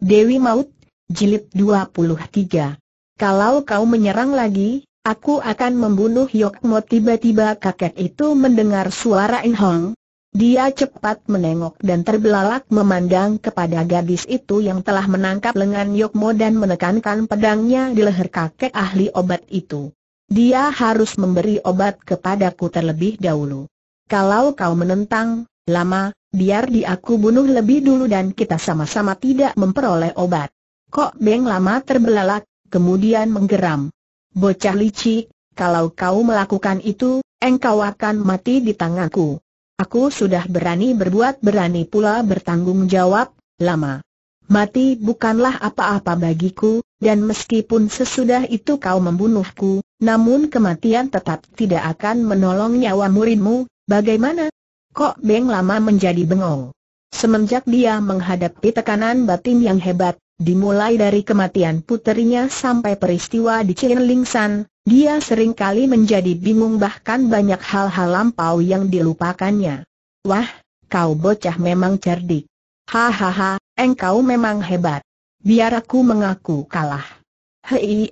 Dewi Maut, Jilid 23. Kalau kau menyerang lagi, aku akan membunuh Yokmo tiba-tiba kakek itu mendengar suara Inhong. Dia cepat menengok dan terbelalak memandang kepada gadis itu yang telah menangkap lengan Yokmo dan menekankan pedangnya di leher kakek ahli obat itu. Dia harus memberi obat kepadaku terlebih dahulu. Kalau kau menentang, Lama, biar di aku bunuh lebih dulu dan kita sama-sama tidak memperoleh obat. Kok Beng lama terbelalak, kemudian menggeram. Bocah licik, kalau kau melakukan itu, engkau akan mati di tanganku. Aku sudah berani berbuat berani pula bertanggung jawab, lama. Mati bukanlah apa-apa bagiku, dan meskipun sesudah itu kau membunuhku, namun kematian tetap tidak akan menolong nyawa muridmu, bagaimana? Kok Beng lama menjadi bengong. Semenjak dia menghadapi tekanan batin yang hebat, dimulai dari kematian puterinya sampai peristiwa di San, dia seringkali menjadi bingung bahkan banyak hal-hal lampau yang dilupakannya. Wah, kau bocah memang cerdik. Hahaha, engkau memang hebat. Biar aku mengaku kalah. Hei,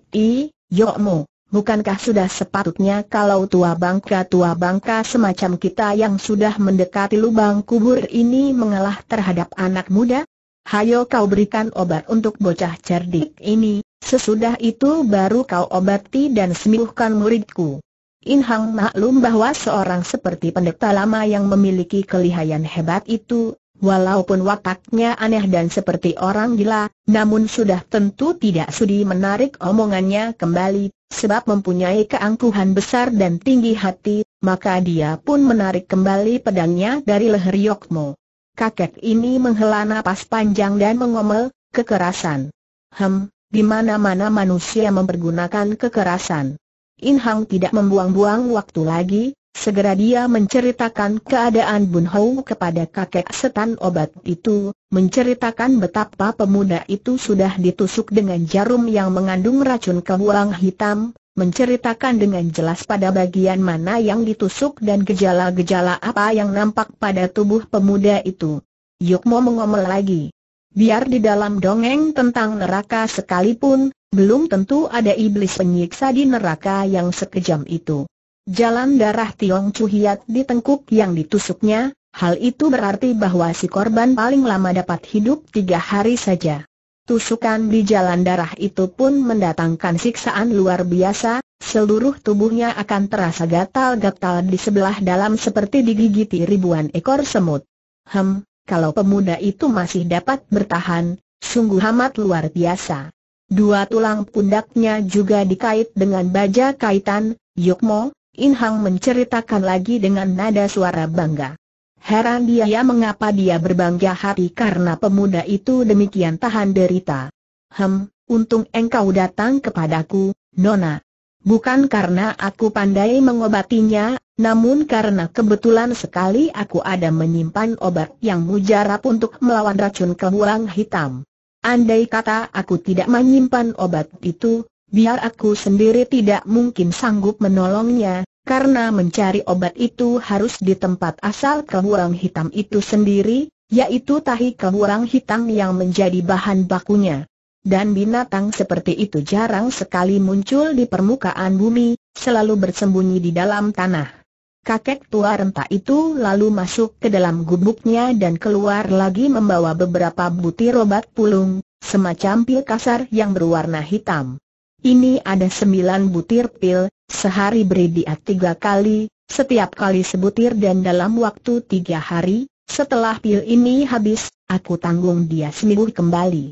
yokmu. Bukankah sudah sepatutnya kalau tua bangka-tua bangka semacam kita yang sudah mendekati lubang kubur ini mengalah terhadap anak muda? Hayo kau berikan obat untuk bocah cerdik ini, sesudah itu baru kau obati dan sembuhkan muridku. Inhang maklum bahwa seorang seperti pendeta lama yang memiliki kelihayan hebat itu, walaupun wataknya aneh dan seperti orang gila, namun sudah tentu tidak sudi menarik omongannya kembali Sebab mempunyai keangkuhan besar dan tinggi hati, maka dia pun menarik kembali pedangnya dari leher Yokmo. Kakek ini menghela nafas panjang dan mengomel, kekerasan. Hem, di mana-mana manusia mempergunakan kekerasan. Inhang tidak membuang-buang waktu lagi, Segera dia menceritakan keadaan Bun Hou kepada kakek setan obat itu, menceritakan betapa pemuda itu sudah ditusuk dengan jarum yang mengandung racun kehuang hitam, menceritakan dengan jelas pada bagian mana yang ditusuk dan gejala-gejala apa yang nampak pada tubuh pemuda itu. Yuk mau mengomel lagi. Biar di dalam dongeng tentang neraka sekalipun, belum tentu ada iblis penyiksa di neraka yang sekejam itu. Jalan darah Tiong Chuhiat di tengkuk yang ditusuknya, hal itu berarti bahwa si korban paling lama dapat hidup tiga hari saja. Tusukan di jalan darah itu pun mendatangkan siksaan luar biasa, seluruh tubuhnya akan terasa gatal-gatal di sebelah dalam seperti digigiti ribuan ekor semut. Hem, kalau pemuda itu masih dapat bertahan, sungguh amat luar biasa. Dua tulang pundaknya juga dikait dengan baja kaitan, Yukmo, In Hang menceritakan lagi dengan nada suara bangga. Heran dia ya, mengapa dia berbangga hati karena pemuda itu demikian tahan derita. Hem, untung engkau datang kepadaku, Nona. Bukan karena aku pandai mengobatinya, namun karena kebetulan sekali aku ada menyimpan obat yang mujarab untuk melawan racun kehuang hitam. Andai kata aku tidak menyimpan obat itu, biar aku sendiri tidak mungkin sanggup menolongnya, karena mencari obat itu harus di tempat asal kehurang hitam itu sendiri, yaitu tahi kehurang hitam yang menjadi bahan bakunya. Dan binatang seperti itu jarang sekali muncul di permukaan bumi, selalu bersembunyi di dalam tanah. Kakek tua renta itu lalu masuk ke dalam gubuknya dan keluar lagi membawa beberapa butir obat pulung, semacam pil kasar yang berwarna hitam. Ini ada sembilan butir pil, sehari beri dia tiga kali, setiap kali sebutir dan dalam waktu tiga hari, setelah pil ini habis, aku tanggung dia sembuh kembali.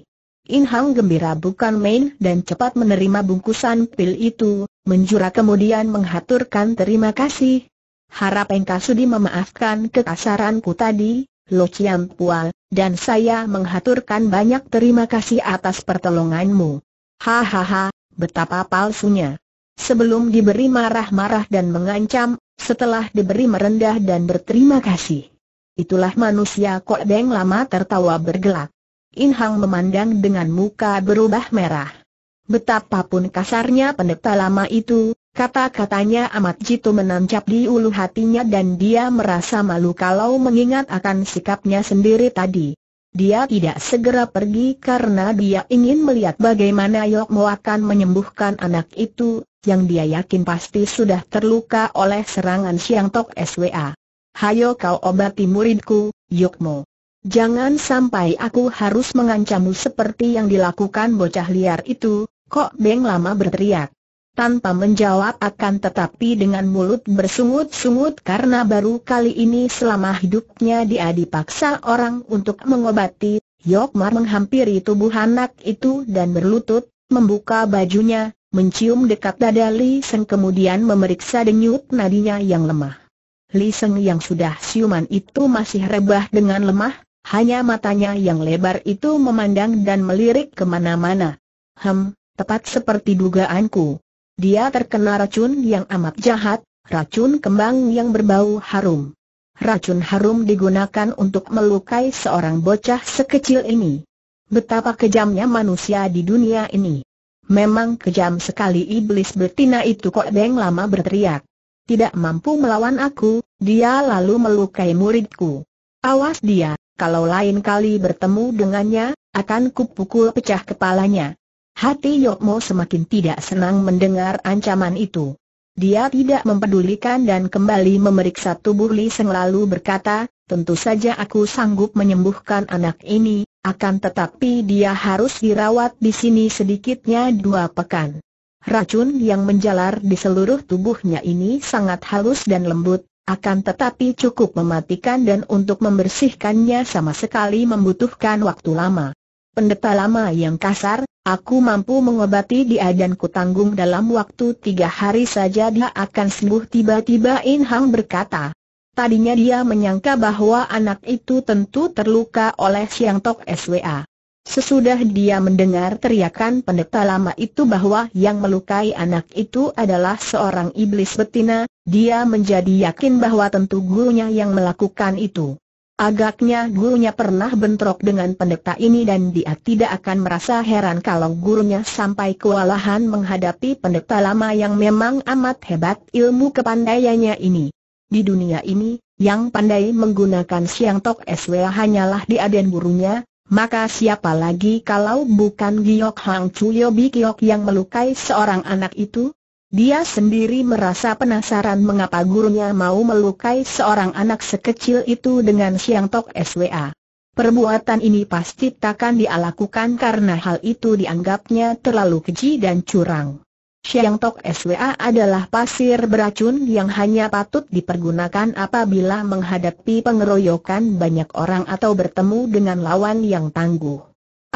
In Hang gembira bukan main dan cepat menerima bungkusan pil itu, menjura kemudian menghaturkan terima kasih. Harap engkau sudi memaafkan kekasaranku tadi, Lo Chiang Pual, dan saya menghaturkan banyak terima kasih atas pertolonganmu. Hahaha, betapa palsunya. Sebelum diberi marah-marah dan mengancam, setelah diberi merendah dan berterima kasih. Itulah manusia Kok Deng lama tertawa bergelak. In Hang memandang dengan muka berubah merah. Betapapun kasarnya pendeta lama itu, kata-katanya amat jitu menancap di ulu hatinya dan dia merasa malu kalau mengingat akan sikapnya sendiri tadi. Dia tidak segera pergi karena dia ingin melihat bagaimana Yok akan menyembuhkan anak itu, yang dia yakin pasti sudah terluka oleh serangan Siang Tok SWA. Hayo kau obati muridku, Yok Jangan sampai aku harus mengancammu seperti yang dilakukan bocah liar itu, Kok Beng lama berteriak tanpa menjawab akan tetapi dengan mulut bersungut-sungut karena baru kali ini selama hidupnya dia dipaksa orang untuk mengobati. Yokmar menghampiri tubuh anak itu dan berlutut, membuka bajunya, mencium dekat dada Li Seng kemudian memeriksa denyut nadinya yang lemah. Li Seng yang sudah siuman itu masih rebah dengan lemah, hanya matanya yang lebar itu memandang dan melirik kemana-mana. Hem, tepat seperti dugaanku. Dia terkena racun yang amat jahat, racun kembang yang berbau harum. Racun harum digunakan untuk melukai seorang bocah sekecil ini. Betapa kejamnya manusia di dunia ini. Memang kejam sekali iblis betina itu kok Beng lama berteriak. Tidak mampu melawan aku, dia lalu melukai muridku. Awas dia, kalau lain kali bertemu dengannya, akan kupukul pecah kepalanya. Hati Yokmo semakin tidak senang mendengar ancaman itu. Dia tidak mempedulikan dan kembali memeriksa tubuh Li Seng lalu berkata, tentu saja aku sanggup menyembuhkan anak ini, akan tetapi dia harus dirawat di sini sedikitnya dua pekan. Racun yang menjalar di seluruh tubuhnya ini sangat halus dan lembut, akan tetapi cukup mematikan dan untuk membersihkannya sama sekali membutuhkan waktu lama. Pendeta lama yang kasar, Aku mampu mengobati dia dan kutanggung dalam waktu tiga hari saja dia akan sembuh tiba-tiba In Hang berkata. Tadinya dia menyangka bahwa anak itu tentu terluka oleh Siang Tok SWA. Sesudah dia mendengar teriakan pendeta lama itu bahwa yang melukai anak itu adalah seorang iblis betina, dia menjadi yakin bahwa tentu gurunya yang melakukan itu. Agaknya gurunya pernah bentrok dengan pendeta ini dan dia tidak akan merasa heran kalau gurunya sampai kewalahan menghadapi pendeta lama yang memang amat hebat ilmu kepandaiannya ini. Di dunia ini, yang pandai menggunakan siang tok SW hanyalah dia dan gurunya, maka siapa lagi kalau bukan Giok Hang Chuyo Giok yang melukai seorang anak itu? Dia sendiri merasa penasaran mengapa gurunya mau melukai seorang anak sekecil itu dengan Siang Tok SWA. Perbuatan ini pasti takkan dia lakukan karena hal itu dianggapnya terlalu keji dan curang. Siang Tok SWA adalah pasir beracun yang hanya patut dipergunakan apabila menghadapi pengeroyokan banyak orang atau bertemu dengan lawan yang tangguh.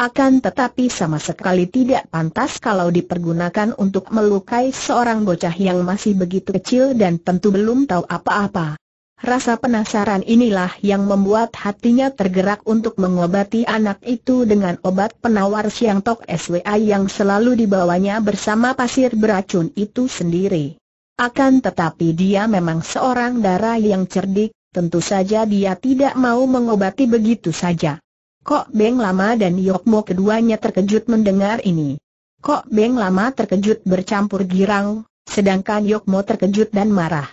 Akan tetapi sama sekali tidak pantas kalau dipergunakan untuk melukai seorang bocah yang masih begitu kecil dan tentu belum tahu apa-apa. Rasa penasaran inilah yang membuat hatinya tergerak untuk mengobati anak itu dengan obat penawar siang tok SWA yang selalu dibawanya bersama pasir beracun itu sendiri. Akan tetapi dia memang seorang darah yang cerdik, tentu saja dia tidak mau mengobati begitu saja. Kok Beng Lama dan Yokmo keduanya terkejut mendengar ini. Kok Beng Lama terkejut bercampur girang, sedangkan Yokmo terkejut dan marah.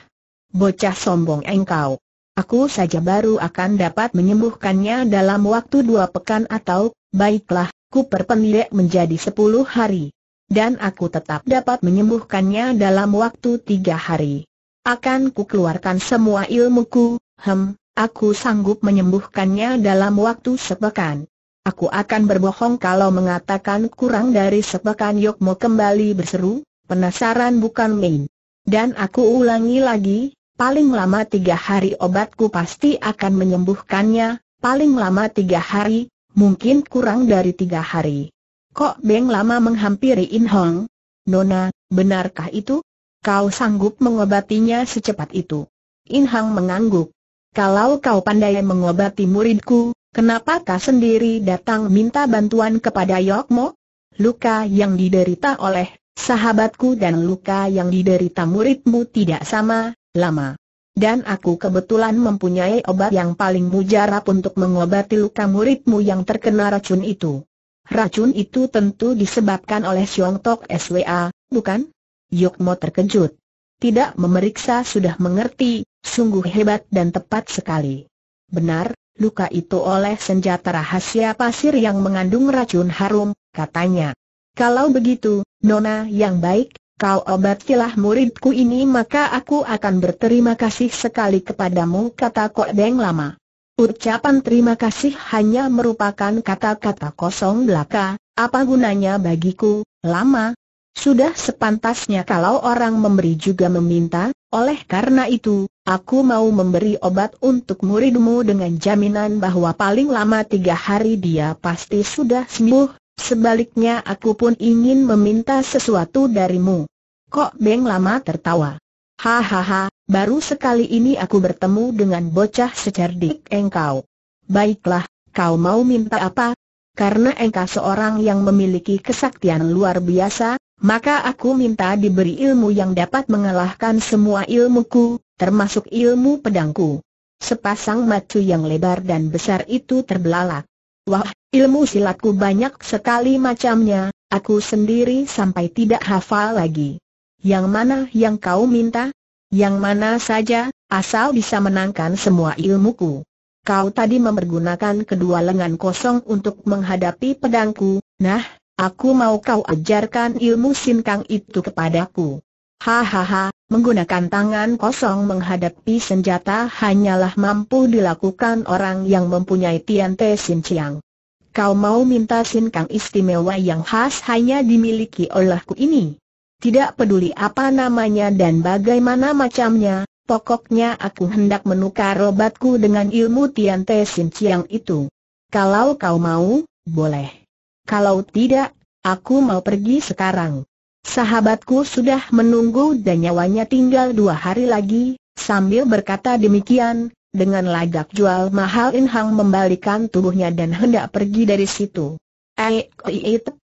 Bocah sombong engkau. Aku saja baru akan dapat menyembuhkannya dalam waktu dua pekan atau, baiklah, ku perpendek menjadi sepuluh hari. Dan aku tetap dapat menyembuhkannya dalam waktu tiga hari. Akan ku keluarkan semua ilmuku, hem, Aku sanggup menyembuhkannya dalam waktu sepekan. Aku akan berbohong kalau mengatakan kurang dari sepekan Yokmo kembali berseru, penasaran bukan main. Dan aku ulangi lagi, paling lama tiga hari obatku pasti akan menyembuhkannya, paling lama tiga hari, mungkin kurang dari tiga hari. Kok Beng lama menghampiri In Hong? Nona, benarkah itu? Kau sanggup mengobatinya secepat itu? In Hong mengangguk kalau kau pandai mengobati muridku, kenapa kau sendiri datang minta bantuan kepada Yokmo? Luka yang diderita oleh sahabatku dan luka yang diderita muridmu tidak sama, lama. Dan aku kebetulan mempunyai obat yang paling mujarab untuk mengobati luka muridmu yang terkena racun itu. Racun itu tentu disebabkan oleh Siong Tok SWA, bukan? Yokmo terkejut. Tidak memeriksa sudah mengerti, Sungguh hebat dan tepat sekali. Benar, luka itu oleh senjata rahasia pasir yang mengandung racun harum, katanya. Kalau begitu, Nona yang baik, kau obatilah muridku ini maka aku akan berterima kasih sekali kepadamu kata Kok Deng Lama. Ucapan terima kasih hanya merupakan kata-kata kosong belaka, apa gunanya bagiku, Lama, sudah sepantasnya kalau orang memberi juga meminta, oleh karena itu, aku mau memberi obat untuk muridmu dengan jaminan bahwa paling lama tiga hari dia pasti sudah sembuh, sebaliknya aku pun ingin meminta sesuatu darimu. Kok Beng lama tertawa. Hahaha, baru sekali ini aku bertemu dengan bocah secerdik engkau. Baiklah, kau mau minta apa? Karena engkau seorang yang memiliki kesaktian luar biasa, maka aku minta diberi ilmu yang dapat mengalahkan semua ilmuku, termasuk ilmu pedangku. Sepasang macu yang lebar dan besar itu terbelalak. Wah, ilmu silatku banyak sekali macamnya, aku sendiri sampai tidak hafal lagi. Yang mana yang kau minta? Yang mana saja, asal bisa menangkan semua ilmuku. Kau tadi memergunakan kedua lengan kosong untuk menghadapi pedangku, nah, Aku mau kau ajarkan ilmu sinkang itu kepadaku. Hahaha, menggunakan tangan kosong menghadapi senjata hanyalah mampu dilakukan orang yang mempunyai Tian Te Sin Chiang. Kau mau minta sinkang istimewa yang khas hanya dimiliki olehku ini? Tidak peduli apa namanya dan bagaimana macamnya, pokoknya aku hendak menukar obatku dengan ilmu Tian Te Sin Chiang itu. Kalau kau mau, boleh. Kalau tidak, aku mau pergi sekarang. Sahabatku sudah menunggu dan nyawanya tinggal dua hari lagi, sambil berkata demikian, dengan lagak jual mahal Inhong membalikkan membalikan tubuhnya dan hendak pergi dari situ. Eh,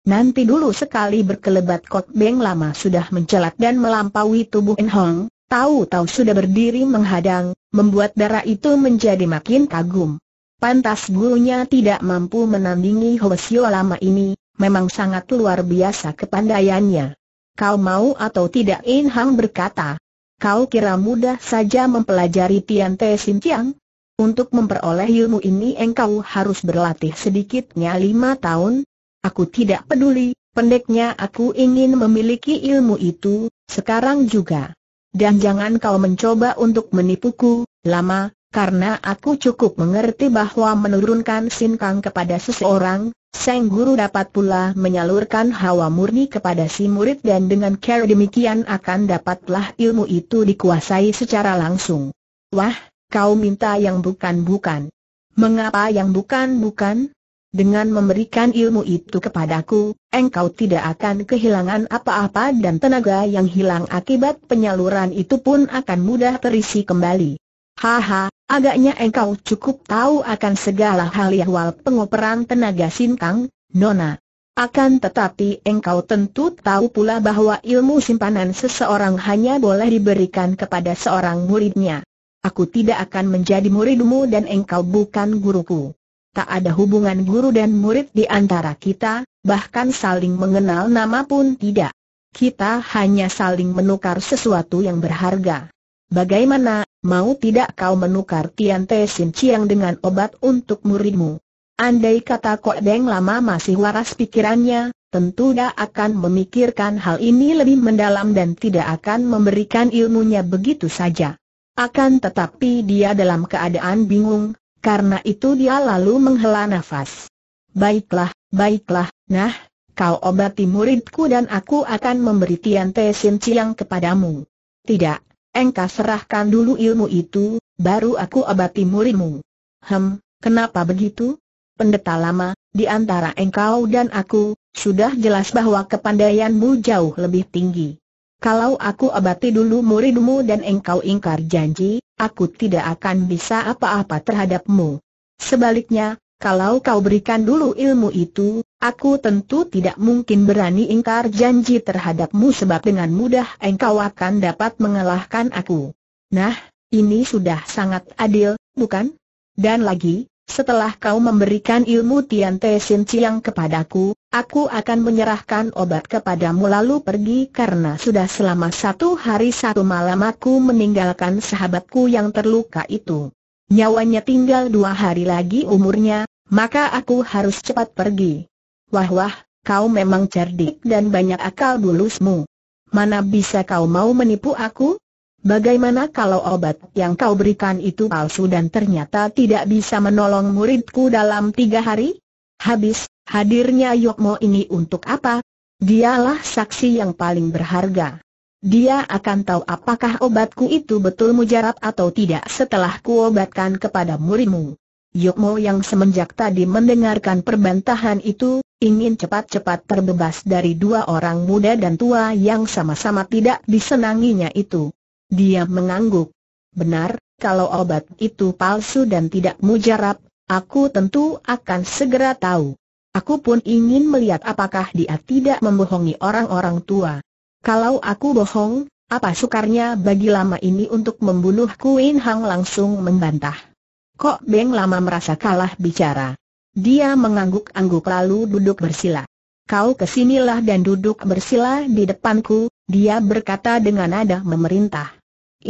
nanti dulu sekali berkelebat Kot Beng lama sudah mencelat dan melampaui tubuh Inhong. tahu-tahu sudah berdiri menghadang, membuat darah itu menjadi makin kagum. Pantas gurunya tidak mampu menandingi Hwasyo lama ini, memang sangat luar biasa kepandaiannya. Kau mau atau tidak In Hang berkata. Kau kira mudah saja mempelajari Tian Te Xin Chiang? Untuk memperoleh ilmu ini engkau harus berlatih sedikitnya lima tahun. Aku tidak peduli, pendeknya aku ingin memiliki ilmu itu, sekarang juga. Dan jangan kau mencoba untuk menipuku, lama, karena aku cukup mengerti bahwa menurunkan sinkang kepada seseorang, sang Guru dapat pula menyalurkan hawa murni kepada si murid dan dengan care demikian akan dapatlah ilmu itu dikuasai secara langsung. Wah, kau minta yang bukan-bukan. Mengapa yang bukan-bukan? Dengan memberikan ilmu itu kepadaku, engkau tidak akan kehilangan apa-apa dan tenaga yang hilang akibat penyaluran itu pun akan mudah terisi kembali. Haha, Agaknya engkau cukup tahu akan segala hal yahwal pengoperan tenaga sintang, Nona. Akan tetapi engkau tentu tahu pula bahwa ilmu simpanan seseorang hanya boleh diberikan kepada seorang muridnya. Aku tidak akan menjadi muridmu dan engkau bukan guruku. Tak ada hubungan guru dan murid di antara kita, bahkan saling mengenal nama pun tidak. Kita hanya saling menukar sesuatu yang berharga. Bagaimana mau tidak kau menukar Tian Te Sin Chiang dengan obat untuk muridmu. Andai kata Kok Deng lama masih waras pikirannya, tentu dia akan memikirkan hal ini lebih mendalam dan tidak akan memberikan ilmunya begitu saja. Akan tetapi dia dalam keadaan bingung, karena itu dia lalu menghela nafas. Baiklah, baiklah, nah, kau obati muridku dan aku akan memberi Tian Te Sin Chiang kepadamu. Tidak, engkau serahkan dulu ilmu itu, baru aku abati murimu. Hem, kenapa begitu? Pendeta lama, di antara engkau dan aku, sudah jelas bahwa kepandaianmu jauh lebih tinggi. Kalau aku abati dulu muridmu dan engkau ingkar janji, aku tidak akan bisa apa-apa terhadapmu. Sebaliknya, kalau kau berikan dulu ilmu itu, Aku tentu tidak mungkin berani ingkar janji terhadapmu sebab dengan mudah engkau akan dapat mengalahkan aku. Nah, ini sudah sangat adil, bukan? Dan lagi, setelah kau memberikan ilmu Tian Te Sin Chiang kepadaku, aku akan menyerahkan obat kepadamu lalu pergi karena sudah selama satu hari satu malam aku meninggalkan sahabatku yang terluka itu. Nyawanya tinggal dua hari lagi umurnya, maka aku harus cepat pergi. Wah wah, kau memang cerdik dan banyak akal bulusmu. Mana bisa kau mau menipu aku? Bagaimana kalau obat yang kau berikan itu palsu dan ternyata tidak bisa menolong muridku dalam tiga hari? Habis, hadirnya Yokmo ini untuk apa? Dialah saksi yang paling berharga. Dia akan tahu apakah obatku itu betul mujarab atau tidak setelah kuobatkan kepada muridmu. Yokmo yang semenjak tadi mendengarkan perbantahan itu, ingin cepat-cepat terbebas dari dua orang muda dan tua yang sama-sama tidak disenanginya itu. Dia mengangguk. Benar, kalau obat itu palsu dan tidak mujarab, aku tentu akan segera tahu. Aku pun ingin melihat apakah dia tidak membohongi orang-orang tua. Kalau aku bohong, apa sukarnya bagi lama ini untuk membunuh Kuin Hang langsung membantah. Kok Beng lama merasa kalah bicara. Dia mengangguk-angguk lalu duduk bersila. Kau kesinilah dan duduk bersila di depanku, dia berkata dengan nada memerintah.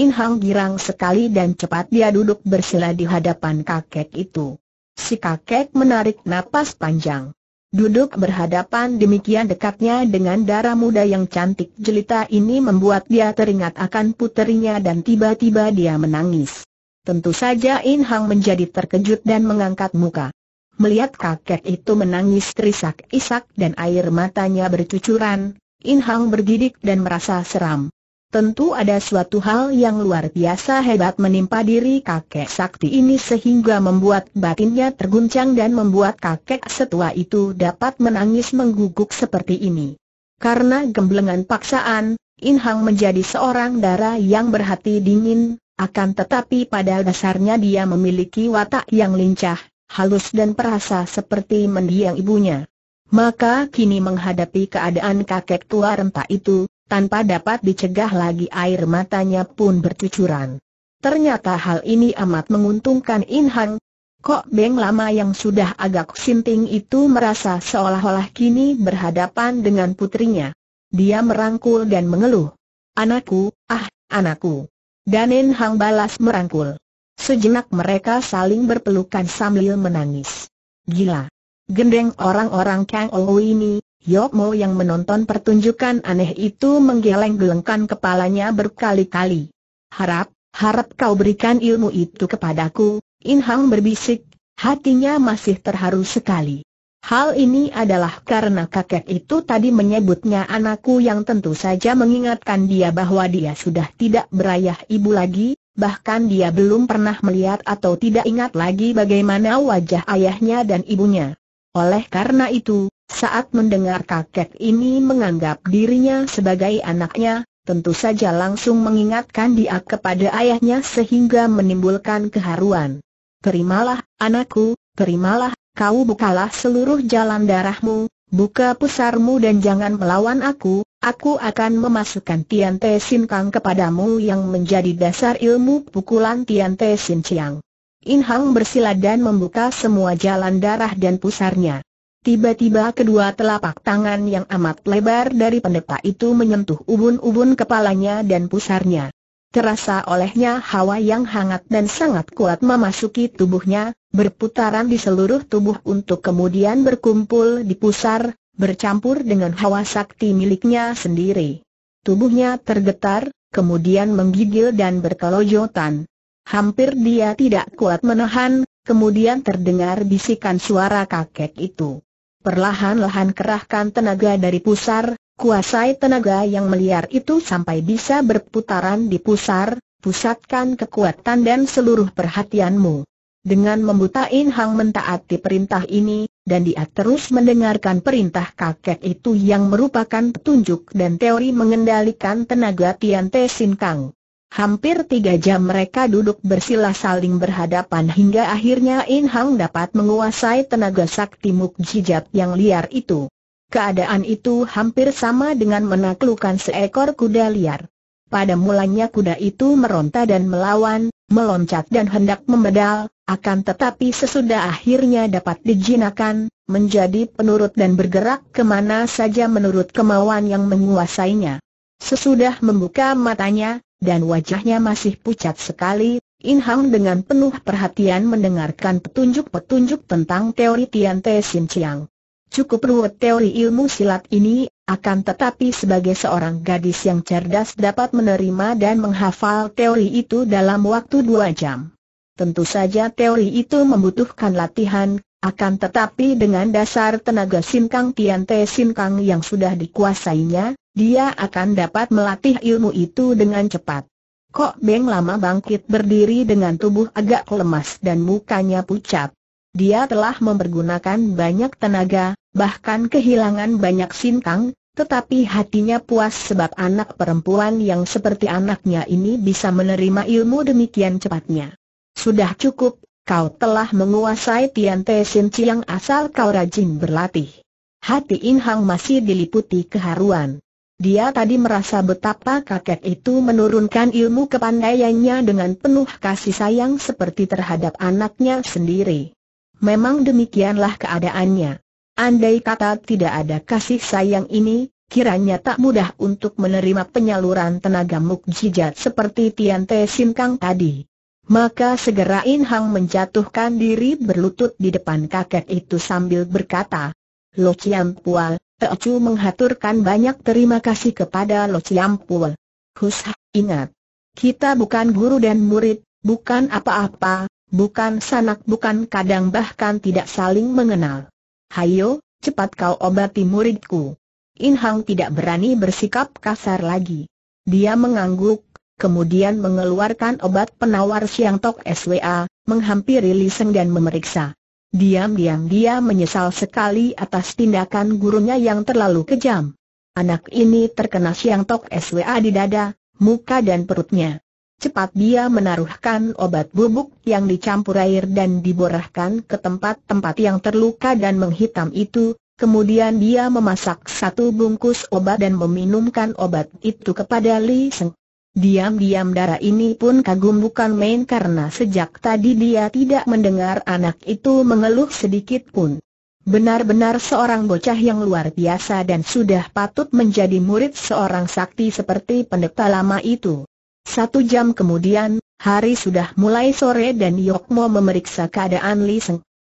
In Hang girang sekali dan cepat dia duduk bersila di hadapan kakek itu. Si kakek menarik napas panjang. Duduk berhadapan demikian dekatnya dengan darah muda yang cantik jelita ini membuat dia teringat akan puterinya dan tiba-tiba dia menangis. Tentu saja In Hang menjadi terkejut dan mengangkat muka. Melihat kakek itu menangis terisak-isak dan air matanya bercucuran, In Hang bergidik dan merasa seram. Tentu ada suatu hal yang luar biasa hebat menimpa diri kakek sakti ini sehingga membuat batinnya terguncang dan membuat kakek setua itu dapat menangis mengguguk seperti ini. Karena gemblengan paksaan, In Hang menjadi seorang dara yang berhati dingin, akan tetapi pada dasarnya dia memiliki watak yang lincah, halus dan perasa seperti mendiang ibunya. Maka kini menghadapi keadaan kakek tua renta itu, tanpa dapat dicegah lagi air matanya pun bercucuran. Ternyata hal ini amat menguntungkan In Hang. Kok Beng lama yang sudah agak sinting itu merasa seolah-olah kini berhadapan dengan putrinya. Dia merangkul dan mengeluh. Anakku, ah, anakku. Dan In Hang balas merangkul. Sejenak mereka saling berpelukan sambil menangis. Gila! Gendeng orang-orang Kang Ou ini, Yok Mo yang menonton pertunjukan aneh itu menggeleng-gelengkan kepalanya berkali-kali. Harap, harap kau berikan ilmu itu kepadaku, In Hang berbisik, hatinya masih terharu sekali. Hal ini adalah karena kakek itu tadi menyebutnya anakku yang tentu saja mengingatkan dia bahwa dia sudah tidak berayah ibu lagi, bahkan dia belum pernah melihat atau tidak ingat lagi bagaimana wajah ayahnya dan ibunya. Oleh karena itu, saat mendengar kakek ini menganggap dirinya sebagai anaknya, tentu saja langsung mengingatkan dia kepada ayahnya sehingga menimbulkan keharuan. Terimalah, anakku, terimalah, kau bukalah seluruh jalan darahmu, buka pusarmu dan jangan melawan aku, Aku akan memasukkan Tian Te Sin Kang kepadamu yang menjadi dasar ilmu pukulan Tian Te Sin Chiang. In Hang bersila dan membuka semua jalan darah dan pusarnya. Tiba-tiba kedua telapak tangan yang amat lebar dari pendeta itu menyentuh ubun-ubun kepalanya dan pusarnya. Terasa olehnya hawa yang hangat dan sangat kuat memasuki tubuhnya, berputaran di seluruh tubuh untuk kemudian berkumpul di pusar, bercampur dengan hawa sakti miliknya sendiri. Tubuhnya tergetar, kemudian menggigil dan berkelojotan. Hampir dia tidak kuat menahan, kemudian terdengar bisikan suara kakek itu. Perlahan-lahan kerahkan tenaga dari pusar, kuasai tenaga yang meliar itu sampai bisa berputaran di pusar, pusatkan kekuatan dan seluruh perhatianmu. Dengan membutain Hang mentaati perintah ini, dan dia terus mendengarkan perintah kakek itu yang merupakan petunjuk dan teori mengendalikan tenaga Tian Te Sin Kang. Hampir tiga jam mereka duduk bersila saling berhadapan hingga akhirnya In Hang dapat menguasai tenaga sakti mukjizat yang liar itu. Keadaan itu hampir sama dengan menaklukkan seekor kuda liar. Pada mulanya kuda itu meronta dan melawan, meloncat dan hendak membedal, akan tetapi sesudah akhirnya dapat dijinakan, menjadi penurut dan bergerak kemana saja menurut kemauan yang menguasainya. Sesudah membuka matanya, dan wajahnya masih pucat sekali, In Hang dengan penuh perhatian mendengarkan petunjuk-petunjuk tentang teori Tian Te Sin Chiang. Cukup ruwet teori ilmu silat ini, akan tetapi sebagai seorang gadis yang cerdas dapat menerima dan menghafal teori itu dalam waktu dua jam. Tentu saja teori itu membutuhkan latihan, akan tetapi dengan dasar tenaga Sinkang Tiante Sinkang yang sudah dikuasainya, dia akan dapat melatih ilmu itu dengan cepat. Kok Beng lama bangkit berdiri dengan tubuh agak lemas dan mukanya pucat. Dia telah mempergunakan banyak tenaga, bahkan kehilangan banyak Sinkang, tetapi hatinya puas sebab anak perempuan yang seperti anaknya ini bisa menerima ilmu demikian cepatnya. Sudah cukup, kau telah menguasai Tian Te Sin Chiang asal kau rajin berlatih. Hati In Hang masih diliputi keharuan. Dia tadi merasa betapa kakek itu menurunkan ilmu kepandaiannya dengan penuh kasih sayang seperti terhadap anaknya sendiri. Memang demikianlah keadaannya. Andai kata tidak ada kasih sayang ini, kiranya tak mudah untuk menerima penyaluran tenaga mukjizat seperti Tian Te Sin Kang tadi. Maka segera In Hang menjatuhkan diri berlutut di depan kakek itu sambil berkata, Lo Chiam Pual, Ecu menghaturkan banyak terima kasih kepada Lo Chiam Pual. Hus, ingat, kita bukan guru dan murid, bukan apa-apa, bukan sanak bukan kadang bahkan tidak saling mengenal. Hayo, cepat kau obati muridku. In Hang tidak berani bersikap kasar lagi. Dia mengangguk, kemudian mengeluarkan obat penawar Siang Tok SWA, menghampiri Li Seng dan memeriksa. Diam-diam dia menyesal sekali atas tindakan gurunya yang terlalu kejam. Anak ini terkena Siang Tok SWA di dada, muka dan perutnya. Cepat dia menaruhkan obat bubuk yang dicampur air dan diborahkan ke tempat-tempat yang terluka dan menghitam itu, Kemudian dia memasak satu bungkus obat dan meminumkan obat itu kepada Li Seng. Diam-diam darah ini pun kagum bukan main karena sejak tadi dia tidak mendengar anak itu mengeluh sedikit pun. Benar-benar seorang bocah yang luar biasa dan sudah patut menjadi murid seorang sakti seperti pendeta lama itu. Satu jam kemudian, hari sudah mulai sore dan Yokmo memeriksa keadaan Li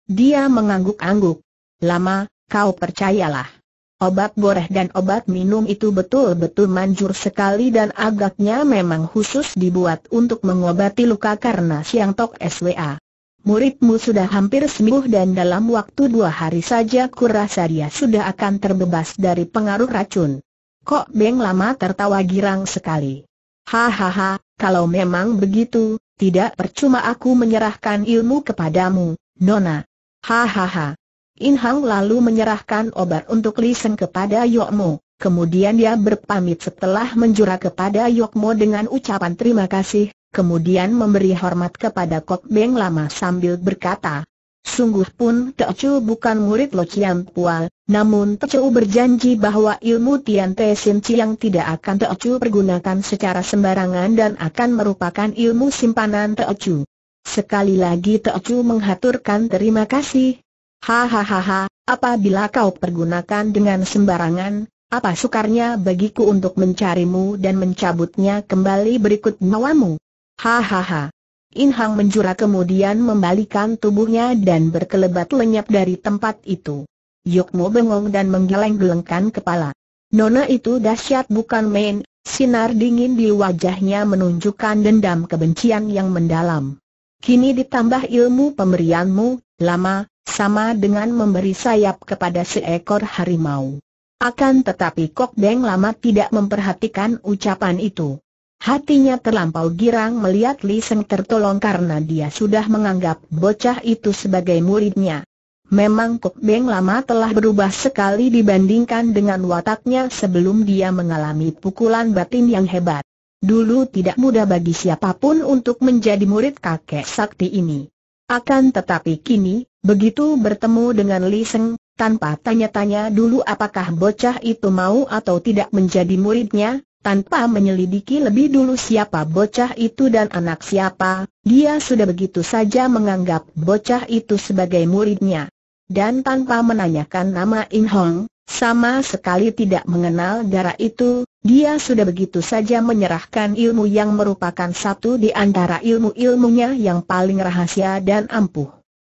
Dia mengangguk-angguk. Lama, kau percayalah. Obat boreh dan obat minum itu betul-betul manjur sekali dan agaknya memang khusus dibuat untuk mengobati luka karena siang tok SWA. Muridmu sudah hampir sembuh dan dalam waktu dua hari saja kurasa dia sudah akan terbebas dari pengaruh racun. Kok Beng Lama tertawa girang sekali. Hahaha, kalau memang begitu, tidak percuma aku menyerahkan ilmu kepadamu, Nona. Hahaha, In Hang lalu menyerahkan obat untuk Li Seng kepada Yok Mo. Kemudian dia berpamit setelah menjura kepada Yok Mo dengan ucapan terima kasih, kemudian memberi hormat kepada Kok Beng Lama sambil berkata, Sungguh pun Teo Chu bukan murid Lo Chiam Pual, namun Teo Chu berjanji bahwa ilmu Tian Te Sin Chiang tidak akan Teo Chu pergunakan secara sembarangan dan akan merupakan ilmu simpanan Teo Chu. Sekali lagi Teo Chu menghaturkan terima kasih, Hahaha, apabila kau pergunakan dengan sembarangan, apa sukarnya bagiku untuk mencarimu dan mencabutnya kembali berikut nyawamu? Hahaha. Inhang menjura kemudian membalikan tubuhnya dan berkelebat lenyap dari tempat itu. Yokmo bengong dan menggeleng-gelengkan kepala. Nona itu dahsyat bukan main, sinar dingin di wajahnya menunjukkan dendam kebencian yang mendalam. Kini ditambah ilmu pemberianmu, lama, sama dengan memberi sayap kepada seekor harimau. Akan tetapi Kok Beng lama tidak memperhatikan ucapan itu. Hatinya terlampau girang melihat Li Seng tertolong karena dia sudah menganggap bocah itu sebagai muridnya. Memang Kok Beng lama telah berubah sekali dibandingkan dengan wataknya sebelum dia mengalami pukulan batin yang hebat. Dulu tidak mudah bagi siapapun untuk menjadi murid kakek sakti ini. Akan tetapi kini, Begitu bertemu dengan Li Seng, tanpa tanya-tanya dulu apakah bocah itu mau atau tidak menjadi muridnya, tanpa menyelidiki lebih dulu siapa bocah itu dan anak siapa, dia sudah begitu saja menganggap bocah itu sebagai muridnya. Dan tanpa menanyakan nama In Hong, sama sekali tidak mengenal darah itu, dia sudah begitu saja menyerahkan ilmu yang merupakan satu di antara ilmu-ilmunya yang paling rahasia dan ampuh.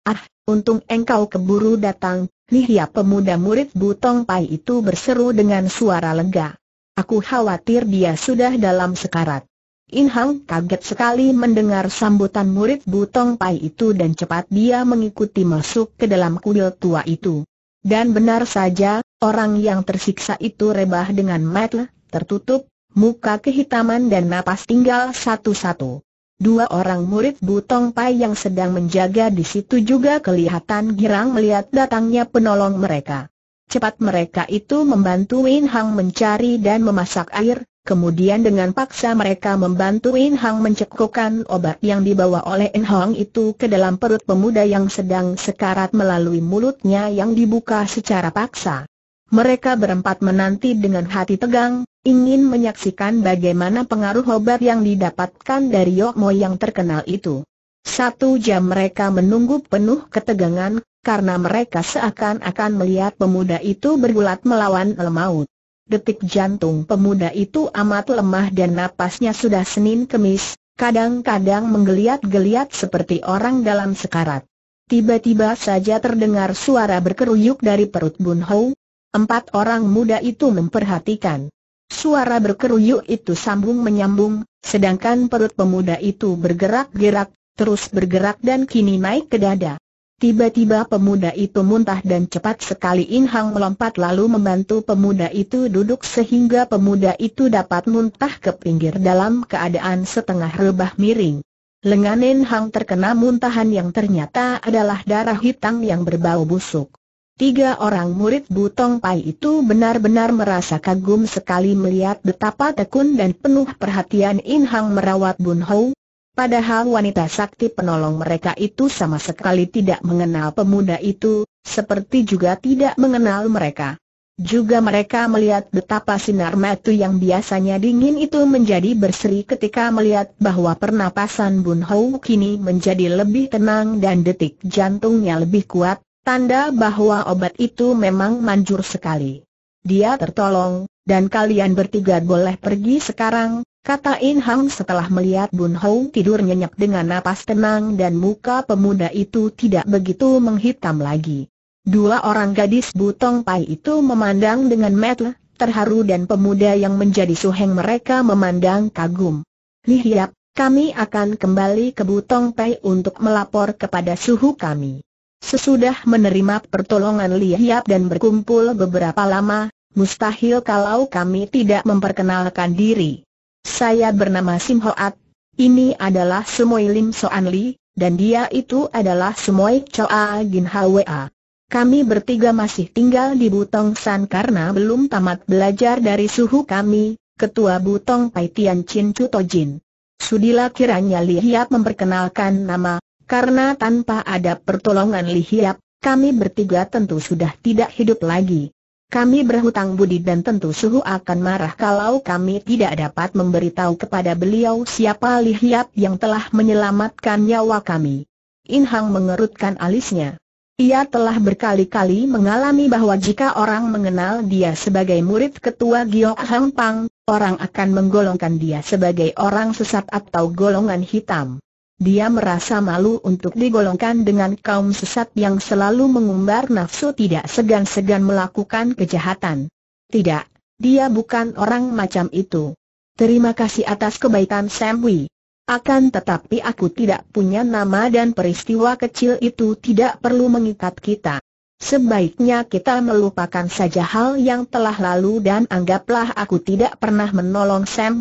Ah, Untung engkau keburu datang, Nihya pemuda murid Butong Pai itu berseru dengan suara lega. Aku khawatir dia sudah dalam sekarat. Inhang kaget sekali mendengar sambutan murid Butong Pai itu dan cepat dia mengikuti masuk ke dalam kuil tua itu. Dan benar saja, orang yang tersiksa itu rebah dengan metel, tertutup, muka kehitaman dan napas tinggal satu-satu. Dua orang murid Butong Pai yang sedang menjaga di situ juga kelihatan girang melihat datangnya penolong mereka. Cepat mereka itu membantu Win Hang mencari dan memasak air, kemudian dengan paksa mereka membantu Win Hang mencekukkan obat yang dibawa oleh En Hong itu ke dalam perut pemuda yang sedang sekarat melalui mulutnya yang dibuka secara paksa. Mereka berempat menanti dengan hati tegang, ingin menyaksikan bagaimana pengaruh obat yang didapatkan dari Yokmo yang terkenal itu. Satu jam mereka menunggu penuh ketegangan, karena mereka seakan-akan melihat pemuda itu bergulat melawan lemaut. Detik jantung pemuda itu amat lemah dan napasnya sudah Senin kemis, kadang-kadang menggeliat-geliat seperti orang dalam sekarat. Tiba-tiba saja terdengar suara berkeruyuk dari perut Bun Hou, Empat orang muda itu memperhatikan. Suara berkeruyuk itu sambung menyambung, sedangkan perut pemuda itu bergerak-gerak, terus bergerak dan kini naik ke dada. Tiba-tiba pemuda itu muntah dan cepat sekali Inhang melompat lalu membantu pemuda itu duduk sehingga pemuda itu dapat muntah ke pinggir dalam keadaan setengah rebah miring. Lengan Inhang terkena muntahan yang ternyata adalah darah hitam yang berbau busuk. Tiga orang murid Butong Pai itu benar-benar merasa kagum sekali melihat betapa tekun dan penuh perhatian In Hang merawat Bun Hou. Padahal wanita sakti penolong mereka itu sama sekali tidak mengenal pemuda itu, seperti juga tidak mengenal mereka. Juga mereka melihat betapa sinar mata yang biasanya dingin itu menjadi berseri ketika melihat bahwa pernapasan Bun Hou kini menjadi lebih tenang dan detik jantungnya lebih kuat, Tanda bahwa obat itu memang manjur sekali. Dia tertolong, dan kalian bertiga boleh pergi sekarang, kata In Hang setelah melihat Bun Ho tidur nyenyak dengan napas tenang dan muka pemuda itu tidak begitu menghitam lagi. Dua orang gadis butong pai itu memandang dengan metel, terharu dan pemuda yang menjadi suheng mereka memandang kagum. Hiap, kami akan kembali ke Butong Pai untuk melapor kepada suhu kami. Sesudah menerima pertolongan Lihiap dan berkumpul beberapa lama, mustahil kalau kami tidak memperkenalkan diri. Saya bernama Sim Hoat, ini adalah Semoy Lim Soan Li, dan dia itu adalah Semoy Choa Gin Hwa. Kami bertiga masih tinggal di Butong San karena belum tamat belajar dari suhu kami, Ketua Butong Pai Tian Chin Chuto Jin. Sudilah kiranya Lihiap memperkenalkan nama, karena tanpa ada pertolongan Lihiap, kami bertiga tentu sudah tidak hidup lagi. Kami berhutang budi dan tentu Suhu akan marah kalau kami tidak dapat memberitahu kepada beliau siapa Lihiap yang telah menyelamatkan nyawa kami. Inhang mengerutkan alisnya. Ia telah berkali-kali mengalami bahwa jika orang mengenal dia sebagai murid ketua Giok Hang Pang, orang akan menggolongkan dia sebagai orang sesat atau golongan hitam. Dia merasa malu untuk digolongkan dengan kaum sesat yang selalu mengumbar nafsu tidak segan-segan melakukan kejahatan. Tidak, dia bukan orang macam itu. Terima kasih atas kebaikan Sam Akan tetapi aku tidak punya nama dan peristiwa kecil itu tidak perlu mengikat kita. Sebaiknya kita melupakan saja hal yang telah lalu dan anggaplah aku tidak pernah menolong Sam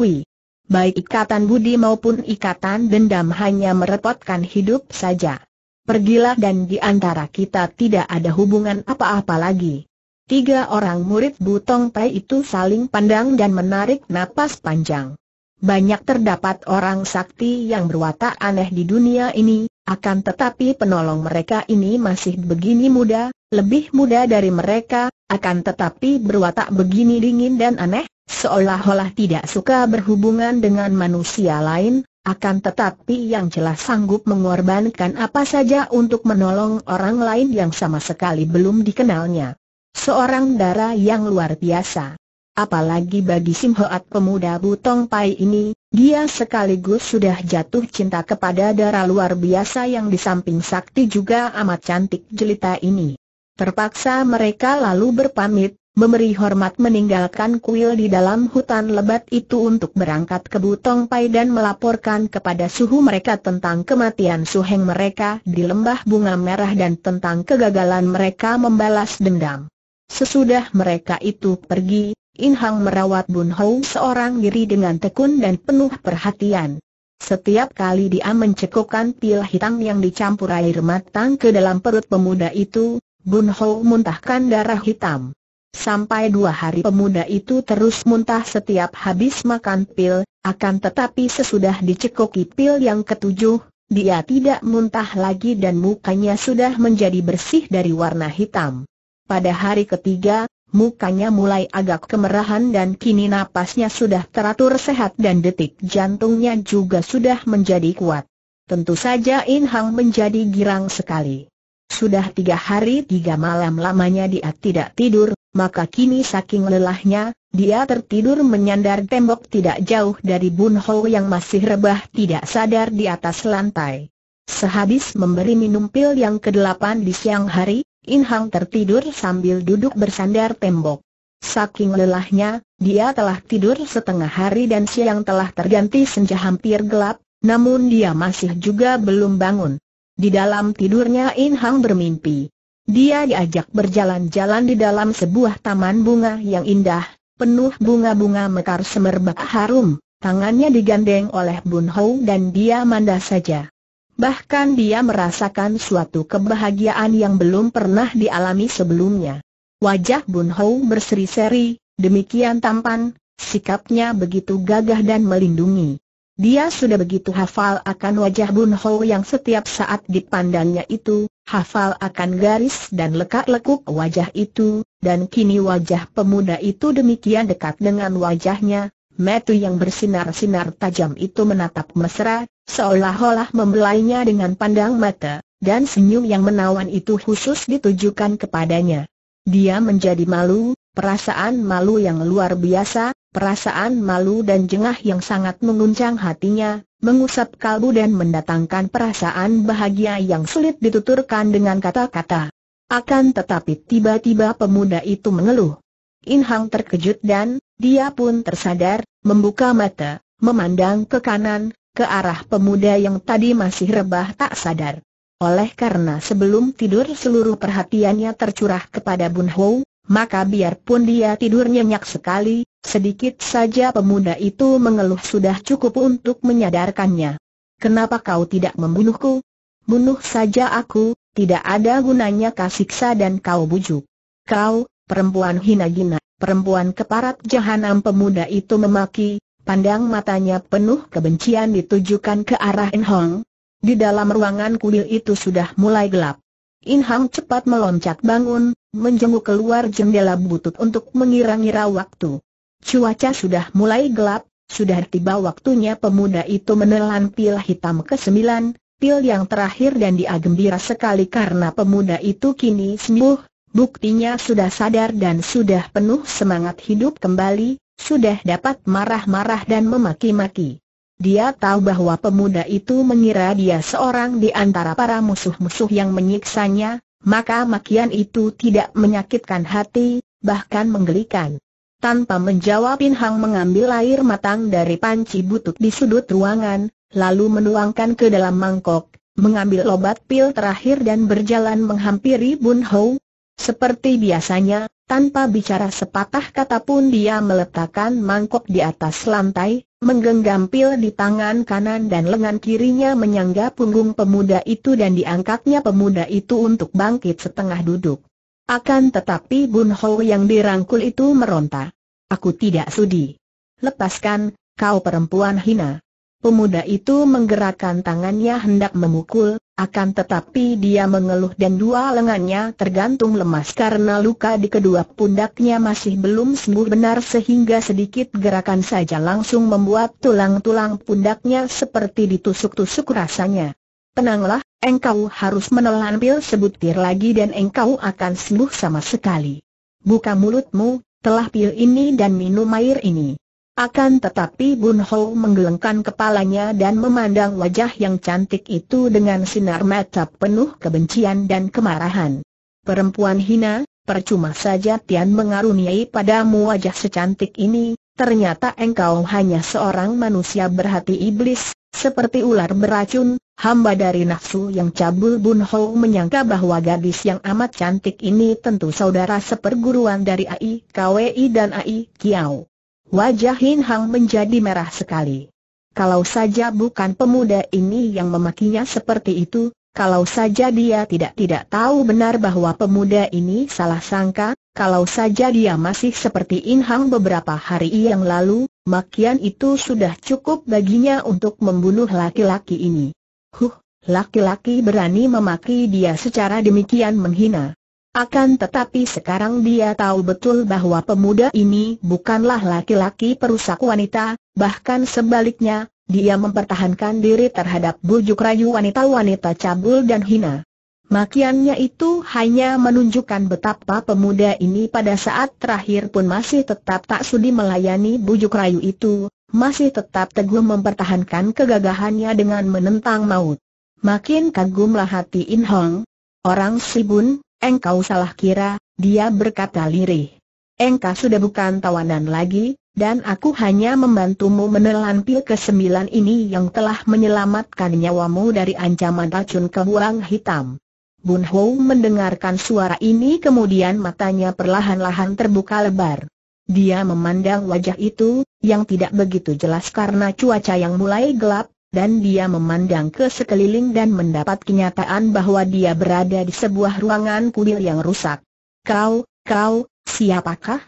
baik ikatan budi maupun ikatan dendam hanya merepotkan hidup saja. Pergilah dan di antara kita tidak ada hubungan apa-apa lagi. Tiga orang murid Butong Pai itu saling pandang dan menarik napas panjang. Banyak terdapat orang sakti yang berwatak aneh di dunia ini, akan tetapi penolong mereka ini masih begini muda, lebih muda dari mereka, akan tetapi berwatak begini dingin dan aneh, Seolah-olah tidak suka berhubungan dengan manusia lain, akan tetapi yang jelas sanggup mengorbankan apa saja untuk menolong orang lain yang sama sekali belum dikenalnya. Seorang darah yang luar biasa. Apalagi bagi Simhoat pemuda Butong Pai ini, dia sekaligus sudah jatuh cinta kepada darah luar biasa yang di samping sakti juga amat cantik jelita ini. Terpaksa mereka lalu berpamit, memberi hormat meninggalkan kuil di dalam hutan lebat itu untuk berangkat ke Butong Pai dan melaporkan kepada suhu mereka tentang kematian suheng mereka di lembah bunga merah dan tentang kegagalan mereka membalas dendam. Sesudah mereka itu pergi, In Hang merawat Bun Hou seorang diri dengan tekun dan penuh perhatian. Setiap kali dia mencekokkan pil hitam yang dicampur air matang ke dalam perut pemuda itu, Bun Hou muntahkan darah hitam. Sampai dua hari pemuda itu terus muntah setiap habis makan pil, akan tetapi sesudah dicekoki pil yang ketujuh, dia tidak muntah lagi dan mukanya sudah menjadi bersih dari warna hitam. Pada hari ketiga, mukanya mulai agak kemerahan dan kini napasnya sudah teratur sehat dan detik jantungnya juga sudah menjadi kuat. Tentu saja In Hang menjadi girang sekali. Sudah tiga hari tiga malam lamanya dia tidak tidur, maka kini saking lelahnya, dia tertidur menyandar tembok tidak jauh dari Bun Ho yang masih rebah tidak sadar di atas lantai. Sehabis memberi minum pil yang kedelapan di siang hari, In Hang tertidur sambil duduk bersandar tembok. Saking lelahnya, dia telah tidur setengah hari dan siang telah terganti senja hampir gelap, namun dia masih juga belum bangun. Di dalam tidurnya In Hang bermimpi. Dia diajak berjalan-jalan di dalam sebuah taman bunga yang indah, penuh bunga-bunga mekar semerbak harum, tangannya digandeng oleh Bun Hou dan dia manda saja. Bahkan dia merasakan suatu kebahagiaan yang belum pernah dialami sebelumnya. Wajah Bun Hou berseri-seri, demikian tampan, sikapnya begitu gagah dan melindungi. Dia sudah begitu hafal akan wajah Bun Ho yang setiap saat dipandangnya itu, hafal akan garis dan lekak-lekuk wajah itu, dan kini wajah pemuda itu demikian dekat dengan wajahnya, metu yang bersinar-sinar tajam itu menatap mesra, seolah-olah membelainya dengan pandang mata, dan senyum yang menawan itu khusus ditujukan kepadanya. Dia menjadi malu, perasaan malu yang luar biasa, Perasaan malu dan jengah yang sangat menguncang hatinya, mengusap kalbu dan mendatangkan perasaan bahagia yang sulit dituturkan dengan kata-kata. Akan tetapi tiba-tiba pemuda itu mengeluh. Inhang terkejut dan, dia pun tersadar, membuka mata, memandang ke kanan, ke arah pemuda yang tadi masih rebah tak sadar. Oleh karena sebelum tidur seluruh perhatiannya tercurah kepada Bun Hou, maka biarpun dia tidur nyenyak sekali, sedikit saja pemuda itu mengeluh sudah cukup untuk menyadarkannya. Kenapa kau tidak membunuhku? Bunuh saja aku, tidak ada gunanya kasiksa dan kau bujuk. Kau, perempuan hina-gina, perempuan keparat jahanam pemuda itu memaki, pandang matanya penuh kebencian ditujukan ke arah Inhong. Di dalam ruangan kuil itu sudah mulai gelap. Inhong cepat meloncat bangun, menjenguk keluar jendela butut untuk mengira-ngira waktu. Cuaca sudah mulai gelap, sudah tiba waktunya pemuda itu menelan pil hitam ke-9, pil yang terakhir dan dia gembira sekali karena pemuda itu kini sembuh, buktinya sudah sadar dan sudah penuh semangat hidup kembali, sudah dapat marah-marah dan memaki-maki. Dia tahu bahwa pemuda itu mengira dia seorang di antara para musuh-musuh yang menyiksanya, maka makian itu tidak menyakitkan hati, bahkan menggelikan. Tanpa menjawab Pin Hang mengambil air matang dari panci butut di sudut ruangan, lalu menuangkan ke dalam mangkok, mengambil obat pil terakhir dan berjalan menghampiri Bun Ho. Seperti biasanya, tanpa bicara sepatah kata pun dia meletakkan mangkok di atas lantai, menggenggam pil di tangan kanan dan lengan kirinya menyangga punggung pemuda itu dan diangkatnya pemuda itu untuk bangkit setengah duduk. Akan tetapi Bun Ho yang dirangkul itu meronta. Aku tidak sudi. Lepaskan, kau perempuan hina. Pemuda itu menggerakkan tangannya hendak memukul, akan tetapi dia mengeluh dan dua lengannya tergantung lemas karena luka di kedua pundaknya masih belum sembuh benar sehingga sedikit gerakan saja langsung membuat tulang-tulang pundaknya seperti ditusuk-tusuk rasanya. Tenanglah, engkau harus menelan pil sebutir lagi dan engkau akan sembuh sama sekali. Buka mulutmu, telah pil ini dan minum air ini. Akan tetapi Bun Ho menggelengkan kepalanya dan memandang wajah yang cantik itu dengan sinar mata penuh kebencian dan kemarahan. Perempuan hina, percuma saja Tian mengaruniai padamu wajah secantik ini, ternyata engkau hanya seorang manusia berhati iblis, seperti ular beracun, hamba dari nafsu yang cabul Bun Ho menyangka bahwa gadis yang amat cantik ini tentu saudara seperguruan dari Ai Kwi dan Ai Kiao. Wajah Hin Hang menjadi merah sekali. Kalau saja bukan pemuda ini yang memakinya seperti itu, kalau saja dia tidak-tidak tahu benar bahwa pemuda ini salah sangka, kalau saja dia masih seperti Hang beberapa hari yang lalu, makian itu sudah cukup baginya untuk membunuh laki-laki ini. Huh, laki-laki berani memaki dia secara demikian menghina. Akan tetapi sekarang dia tahu betul bahwa pemuda ini bukanlah laki-laki perusak wanita, bahkan sebaliknya, dia mempertahankan diri terhadap bujuk rayu wanita-wanita cabul dan hina. Makiannya itu hanya menunjukkan betapa pemuda ini pada saat terakhir pun masih tetap tak sudi melayani bujuk rayu itu, masih tetap teguh mempertahankan kegagahannya dengan menentang maut. Makin kagumlah hati In Hong. Orang Sibun, Engkau salah kira, dia berkata lirih. Engkau sudah bukan tawanan lagi, dan aku hanya membantumu menelan pil kesembilan ini yang telah menyelamatkan nyawamu dari ancaman racun kebuang hitam. Bun Ho mendengarkan suara ini kemudian matanya perlahan-lahan terbuka lebar. Dia memandang wajah itu, yang tidak begitu jelas karena cuaca yang mulai gelap, dan dia memandang ke sekeliling dan mendapat kenyataan bahwa dia berada di sebuah ruangan kuil yang rusak. Kau, kau, siapakah?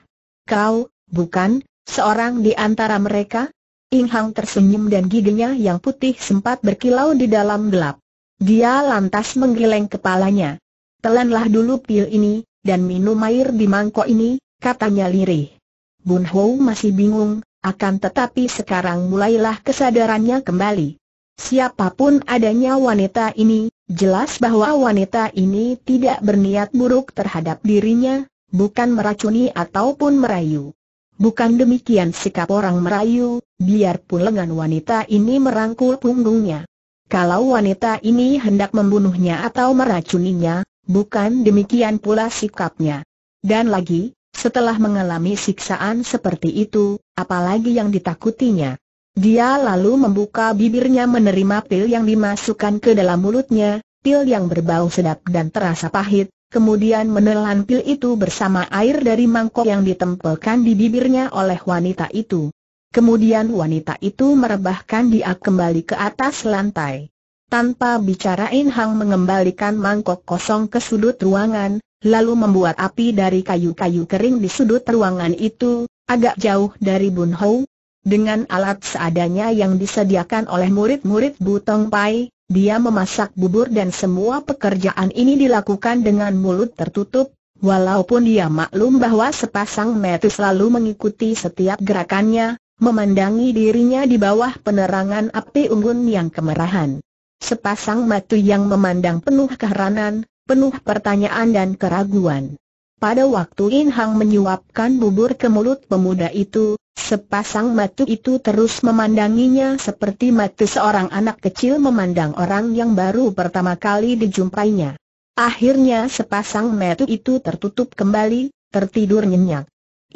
Kau, bukan, seorang di antara mereka? Ing Hang tersenyum dan giginya yang putih sempat berkilau di dalam gelap. Dia lantas menggeleng kepalanya. Telanlah dulu pil ini, dan minum air di mangkok ini, katanya lirih. Bun Hou masih bingung, akan tetapi sekarang mulailah kesadarannya kembali. Siapapun adanya wanita ini, jelas bahwa wanita ini tidak berniat buruk terhadap dirinya, bukan meracuni ataupun merayu. Bukan demikian sikap orang merayu, biarpun lengan wanita ini merangkul punggungnya. Kalau wanita ini hendak membunuhnya atau meracuninya, bukan demikian pula sikapnya. Dan lagi, setelah mengalami siksaan seperti itu, apalagi yang ditakutinya? Dia lalu membuka bibirnya menerima pil yang dimasukkan ke dalam mulutnya, pil yang berbau sedap dan terasa pahit, kemudian menelan pil itu bersama air dari mangkok yang ditempelkan di bibirnya oleh wanita itu. Kemudian wanita itu merebahkan dia kembali ke atas lantai. Tanpa bicara In Hang mengembalikan mangkok kosong ke sudut ruangan, lalu membuat api dari kayu-kayu kering di sudut ruangan itu, agak jauh dari Bun Ho. Dengan alat seadanya yang disediakan oleh murid-murid Butong Pai, dia memasak bubur dan semua pekerjaan ini dilakukan dengan mulut tertutup, walaupun dia maklum bahwa sepasang metu selalu mengikuti setiap gerakannya, memandangi dirinya di bawah penerangan api unggun yang kemerahan. Sepasang metu yang memandang penuh keheranan, penuh pertanyaan dan keraguan. Pada waktu In Hang menyuapkan bubur ke mulut pemuda itu, sepasang mata itu terus memandanginya seperti mata seorang anak kecil memandang orang yang baru pertama kali dijumpainya. Akhirnya sepasang mata itu tertutup kembali, tertidur nyenyak.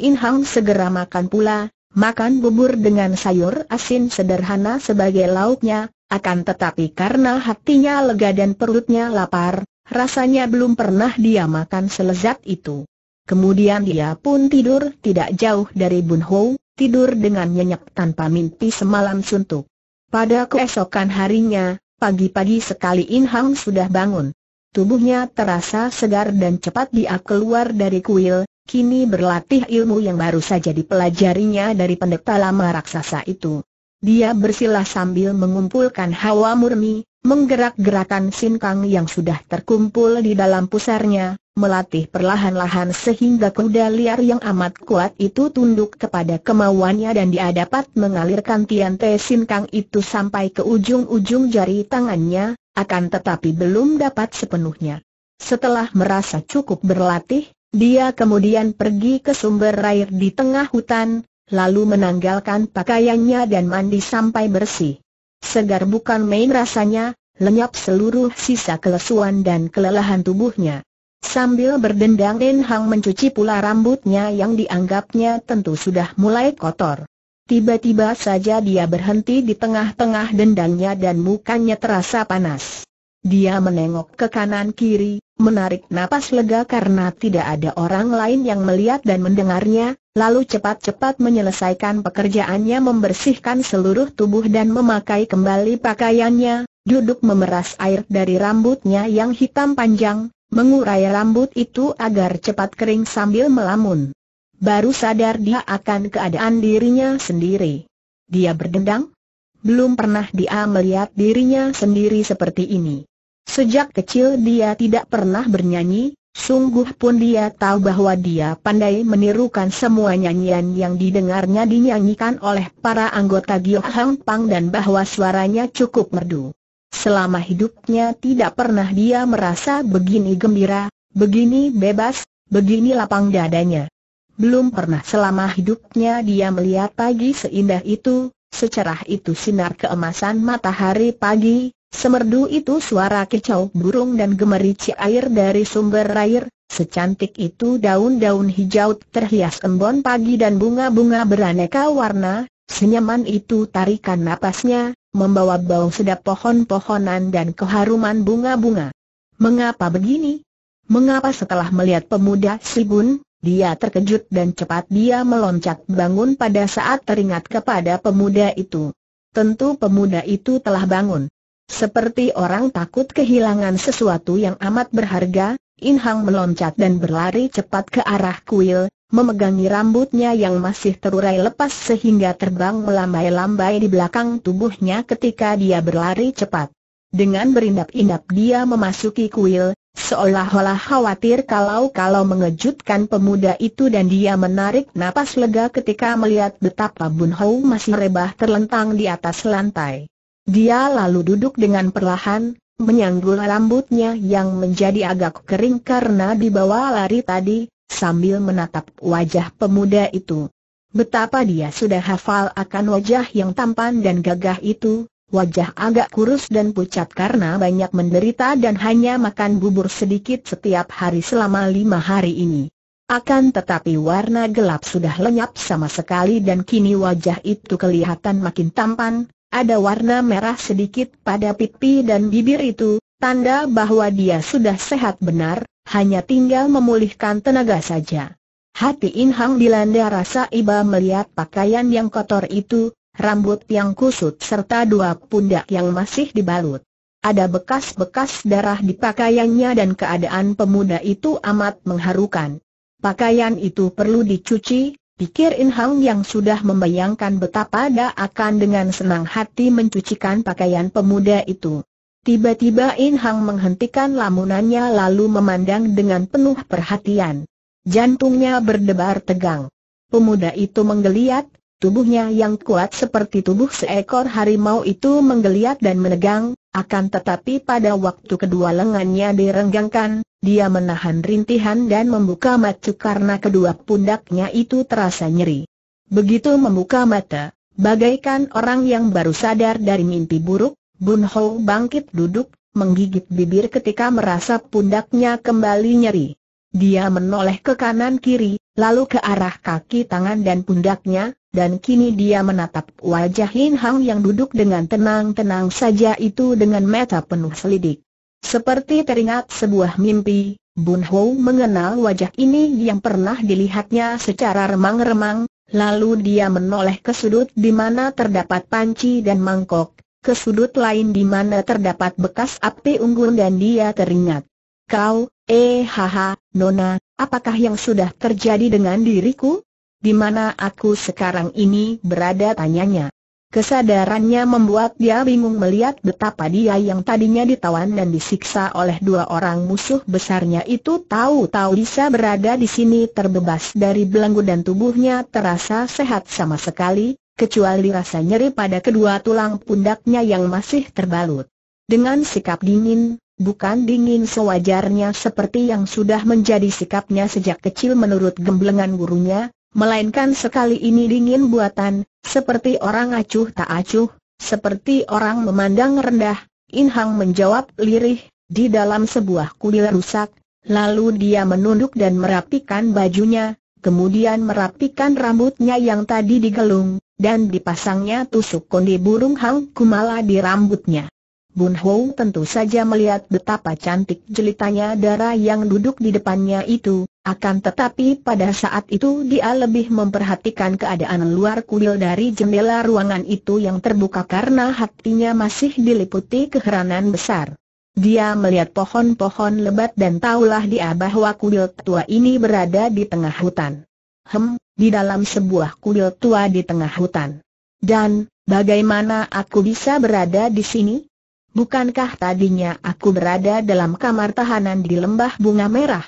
In Hang segera makan pula, makan bubur dengan sayur asin sederhana sebagai lauknya, akan tetapi karena hatinya lega dan perutnya lapar, rasanya belum pernah dia makan selezat itu. Kemudian dia pun tidur tidak jauh dari Bun Ho, tidur dengan nyenyak tanpa mimpi semalam suntuk. Pada keesokan harinya, pagi-pagi sekali In Hang sudah bangun. Tubuhnya terasa segar dan cepat dia keluar dari kuil, kini berlatih ilmu yang baru saja dipelajarinya dari pendeta lama raksasa itu. Dia bersilah sambil mengumpulkan hawa murni, menggerak-gerakan sinkang yang sudah terkumpul di dalam pusarnya, melatih perlahan-lahan sehingga kuda liar yang amat kuat itu tunduk kepada kemauannya dan dia dapat mengalirkan tiante sinkang itu sampai ke ujung-ujung jari tangannya, akan tetapi belum dapat sepenuhnya. Setelah merasa cukup berlatih, dia kemudian pergi ke sumber air di tengah hutan, lalu menanggalkan pakaiannya dan mandi sampai bersih. Segar bukan main rasanya, lenyap seluruh sisa kelesuan dan kelelahan tubuhnya. Sambil berdendang Lin Hang mencuci pula rambutnya yang dianggapnya tentu sudah mulai kotor. Tiba-tiba saja dia berhenti di tengah-tengah dendangnya dan mukanya terasa panas. Dia menengok ke kanan kiri, menarik napas lega karena tidak ada orang lain yang melihat dan mendengarnya, lalu cepat-cepat menyelesaikan pekerjaannya membersihkan seluruh tubuh dan memakai kembali pakaiannya, duduk memeras air dari rambutnya yang hitam panjang, mengurai rambut itu agar cepat kering sambil melamun. Baru sadar dia akan keadaan dirinya sendiri. Dia berdendang? Belum pernah dia melihat dirinya sendiri seperti ini. Sejak kecil dia tidak pernah bernyanyi, sungguh pun dia tahu bahwa dia pandai menirukan semua nyanyian yang didengarnya dinyanyikan oleh para anggota Gio Hang Pang dan bahwa suaranya cukup merdu. Selama hidupnya tidak pernah dia merasa begini gembira, begini bebas, begini lapang dadanya. Belum pernah selama hidupnya dia melihat pagi seindah itu, secerah itu sinar keemasan matahari pagi, Semerdu itu suara kicau burung dan gemerici air dari sumber air, secantik itu daun-daun hijau terhias embon pagi dan bunga-bunga beraneka warna, senyaman itu tarikan napasnya, membawa bau sedap pohon-pohonan dan keharuman bunga-bunga. Mengapa begini? Mengapa setelah melihat pemuda silbun, dia terkejut dan cepat dia meloncat bangun pada saat teringat kepada pemuda itu. Tentu pemuda itu telah bangun. Seperti orang takut kehilangan sesuatu yang amat berharga, In Hang meloncat dan berlari cepat ke arah kuil, memegangi rambutnya yang masih terurai lepas sehingga terbang melambai-lambai di belakang tubuhnya ketika dia berlari cepat. Dengan berindap-indap dia memasuki kuil, seolah-olah khawatir kalau-kalau mengejutkan pemuda itu dan dia menarik napas lega ketika melihat betapa Bun Hou masih rebah terlentang di atas lantai. Dia lalu duduk dengan perlahan, menyanggul rambutnya yang menjadi agak kering karena dibawa lari tadi, sambil menatap wajah pemuda itu. Betapa dia sudah hafal akan wajah yang tampan dan gagah itu, wajah agak kurus dan pucat karena banyak menderita dan hanya makan bubur sedikit setiap hari selama lima hari ini. Akan tetapi warna gelap sudah lenyap sama sekali dan kini wajah itu kelihatan makin tampan, ada warna merah sedikit pada pipi dan bibir itu, tanda bahwa dia sudah sehat benar, hanya tinggal memulihkan tenaga saja. Hati Inhang dilanda rasa iba melihat pakaian yang kotor itu, rambut yang kusut serta dua pundak yang masih dibalut. Ada bekas-bekas darah di pakaiannya dan keadaan pemuda itu amat mengharukan. Pakaian itu perlu dicuci, Pikir In Hang yang sudah membayangkan betapa dia akan dengan senang hati mencucikan pakaian pemuda itu. Tiba-tiba In Hang menghentikan lamunannya lalu memandang dengan penuh perhatian. Jantungnya berdebar tegang. Pemuda itu menggeliat, tubuhnya yang kuat seperti tubuh seekor harimau itu menggeliat dan menegang, akan tetapi pada waktu kedua lengannya direnggangkan, dia menahan rintihan dan membuka mata karena kedua pundaknya itu terasa nyeri. Begitu membuka mata, bagaikan orang yang baru sadar dari mimpi buruk, Bun Ho bangkit duduk, menggigit bibir ketika merasa pundaknya kembali nyeri. Dia menoleh ke kanan kiri, lalu ke arah kaki tangan dan pundaknya, dan kini dia menatap wajah Lin Hang yang duduk dengan tenang-tenang saja itu dengan mata penuh selidik. Seperti teringat sebuah mimpi, Bun Ho mengenal wajah ini yang pernah dilihatnya secara remang-remang, lalu dia menoleh ke sudut di mana terdapat panci dan mangkok, ke sudut lain di mana terdapat bekas api unggun dan dia teringat. Kau, eh haha, Nona, apakah yang sudah terjadi dengan diriku? di mana aku sekarang ini berada tanyanya. Kesadarannya membuat dia bingung melihat betapa dia yang tadinya ditawan dan disiksa oleh dua orang musuh besarnya itu tahu-tahu bisa berada di sini terbebas dari belenggu dan tubuhnya terasa sehat sama sekali, kecuali rasa nyeri pada kedua tulang pundaknya yang masih terbalut. Dengan sikap dingin, bukan dingin sewajarnya seperti yang sudah menjadi sikapnya sejak kecil menurut gemblengan gurunya, Melainkan sekali ini dingin buatan, seperti orang acuh tak acuh, seperti orang memandang rendah, Inhang menjawab lirih, di dalam sebuah kuil rusak, lalu dia menunduk dan merapikan bajunya, kemudian merapikan rambutnya yang tadi digelung, dan dipasangnya tusuk kondi burung hang kumala di rambutnya. Bun Hou tentu saja melihat betapa cantik jelitanya darah yang duduk di depannya itu, akan tetapi pada saat itu dia lebih memperhatikan keadaan luar kuil dari jendela ruangan itu yang terbuka karena hatinya masih diliputi keheranan besar. Dia melihat pohon-pohon lebat dan taulah dia bahwa kuil tua ini berada di tengah hutan. Hem, di dalam sebuah kuil tua di tengah hutan. Dan, bagaimana aku bisa berada di sini? Bukankah tadinya aku berada dalam kamar tahanan di lembah bunga merah?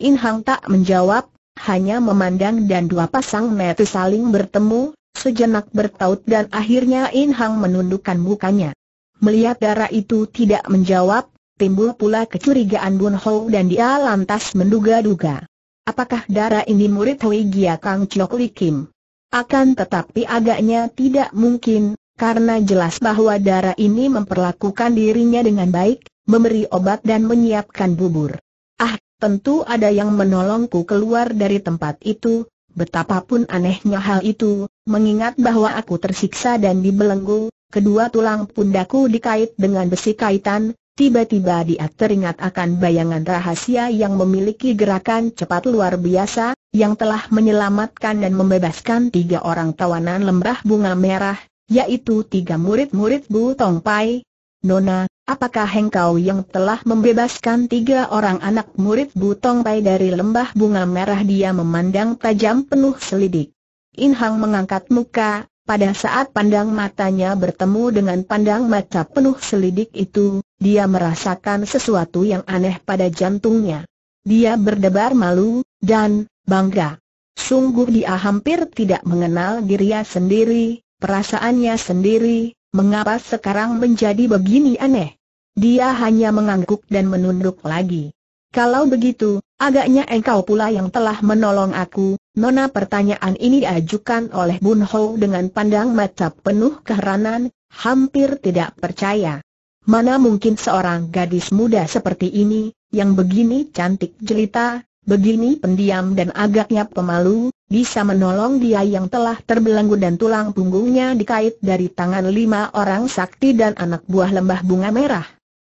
In tak menjawab, hanya memandang dan dua pasang mata saling bertemu, sejenak bertaut dan akhirnya In menundukkan mukanya. Melihat darah itu tidak menjawab, timbul pula kecurigaan Bun Ho dan dia lantas menduga-duga. Apakah darah ini murid Hui Gia Kang Chok Li Kim? Akan tetapi agaknya tidak mungkin, karena jelas bahwa darah ini memperlakukan dirinya dengan baik, memberi obat dan menyiapkan bubur. Ah, tentu ada yang menolongku keluar dari tempat itu, betapapun anehnya hal itu, mengingat bahwa aku tersiksa dan dibelenggu, kedua tulang pundaku dikait dengan besi kaitan, tiba-tiba dia teringat akan bayangan rahasia yang memiliki gerakan cepat luar biasa, yang telah menyelamatkan dan membebaskan tiga orang tawanan lembah bunga merah, yaitu tiga murid-murid Bu Tong Pai. Nona, apakah engkau yang telah membebaskan tiga orang anak murid Bu Tong Pai dari lembah bunga merah dia memandang tajam penuh selidik. In Hang mengangkat muka, pada saat pandang matanya bertemu dengan pandang mata penuh selidik itu, dia merasakan sesuatu yang aneh pada jantungnya. Dia berdebar malu, dan bangga. Sungguh dia hampir tidak mengenal dirinya sendiri, Perasaannya sendiri, mengapa sekarang menjadi begini aneh? Dia hanya mengangguk dan menunduk lagi. Kalau begitu, agaknya engkau pula yang telah menolong aku, Nona pertanyaan ini diajukan oleh Bun Ho dengan pandang mata penuh keheranan, hampir tidak percaya. Mana mungkin seorang gadis muda seperti ini, yang begini cantik jelita, begini pendiam dan agaknya pemalu, bisa menolong dia yang telah terbelenggu dan tulang punggungnya dikait dari tangan lima orang sakti dan anak buah lembah bunga merah.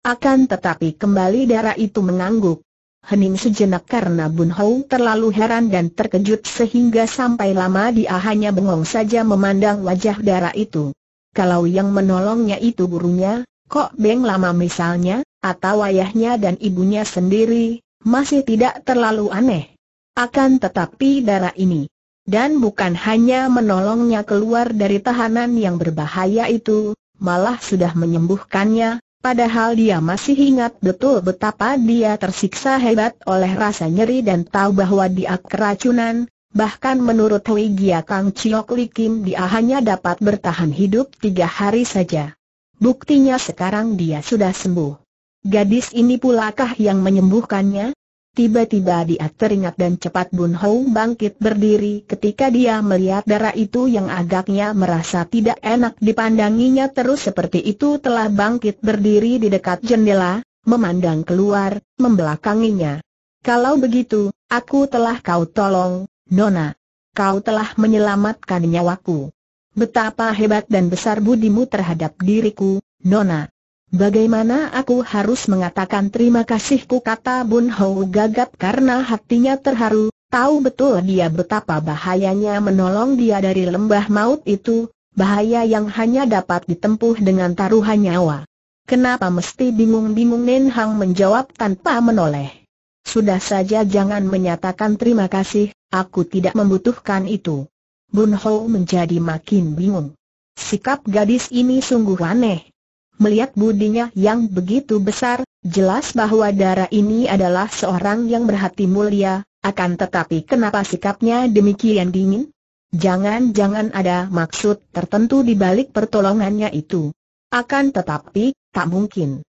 Akan tetapi kembali darah itu mengangguk. Hening sejenak karena Bun Hou terlalu heran dan terkejut sehingga sampai lama dia hanya bengong saja memandang wajah darah itu. Kalau yang menolongnya itu gurunya, Kok Beng Lama misalnya, atau ayahnya dan ibunya sendiri, masih tidak terlalu aneh. Akan tetapi darah ini dan bukan hanya menolongnya keluar dari tahanan yang berbahaya itu, malah sudah menyembuhkannya, padahal dia masih ingat betul betapa dia tersiksa hebat oleh rasa nyeri dan tahu bahwa dia keracunan, bahkan menurut Hui Gia Kang Chiok Li Kim dia hanya dapat bertahan hidup tiga hari saja. Buktinya sekarang dia sudah sembuh. Gadis ini pulakah yang menyembuhkannya? Tiba-tiba dia teringat dan cepat Bun Hou bangkit berdiri ketika dia melihat darah itu yang agaknya merasa tidak enak dipandanginya terus seperti itu telah bangkit berdiri di dekat jendela, memandang keluar, membelakanginya. Kalau begitu, aku telah kau tolong, Nona. Kau telah menyelamatkan nyawaku. Betapa hebat dan besar budimu terhadap diriku, Nona. Bagaimana aku harus mengatakan terima kasihku kata Bun Hou gagap karena hatinya terharu, tahu betul dia betapa bahayanya menolong dia dari lembah maut itu, bahaya yang hanya dapat ditempuh dengan taruhan nyawa. Kenapa mesti bingung-bingung Nen Hang menjawab tanpa menoleh? Sudah saja jangan menyatakan terima kasih, aku tidak membutuhkan itu. Bun Hou menjadi makin bingung. Sikap gadis ini sungguh aneh Melihat budinya yang begitu besar, jelas bahwa darah ini adalah seorang yang berhati mulia, akan tetapi kenapa sikapnya demikian dingin? Jangan-jangan ada maksud tertentu di balik pertolongannya itu. Akan tetapi, tak mungkin.